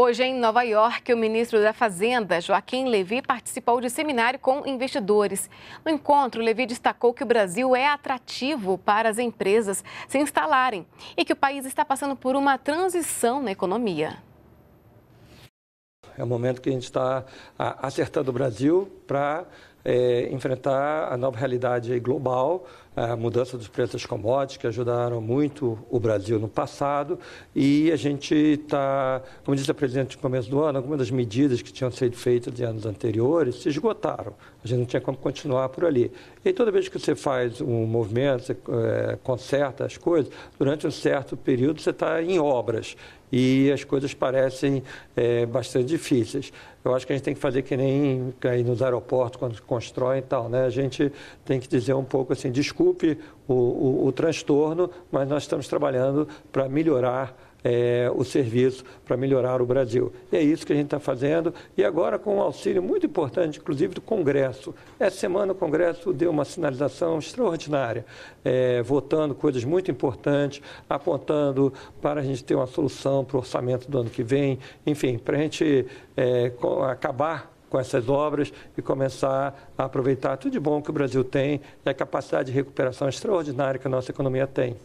Hoje, em Nova York, o ministro da Fazenda, Joaquim Levy, participou de seminário com investidores. No encontro, Levy destacou que o Brasil é atrativo para as empresas se instalarem e que o país está passando por uma transição na economia. É o momento que a gente está ah, acertando o Brasil para é, enfrentar a nova realidade global, a mudança dos preços das commodities, que ajudaram muito o Brasil no passado. E a gente está, como disse a presidente no começo do ano, algumas das medidas que tinham sido feitas de anos anteriores se esgotaram. A gente não tinha como continuar por ali. E toda vez que você faz um movimento, você é, conserta as coisas, durante um certo período você está em obras e as coisas parecem é, bastante difíceis. Eu acho que a gente tem que fazer que nem aí nos aeroportos, quando constroem e tal, né? A gente tem que dizer um pouco assim, desculpe o, o, o transtorno, mas nós estamos trabalhando para melhorar é, o serviço para melhorar o Brasil. E é isso que a gente está fazendo. E agora com um auxílio muito importante, inclusive do Congresso. Essa semana o Congresso deu uma sinalização extraordinária, é, votando coisas muito importantes, apontando para a gente ter uma solução para o orçamento do ano que vem, enfim, para a gente é, acabar com essas obras e começar a aproveitar tudo de bom que o Brasil tem e a capacidade de recuperação extraordinária que a nossa economia tem.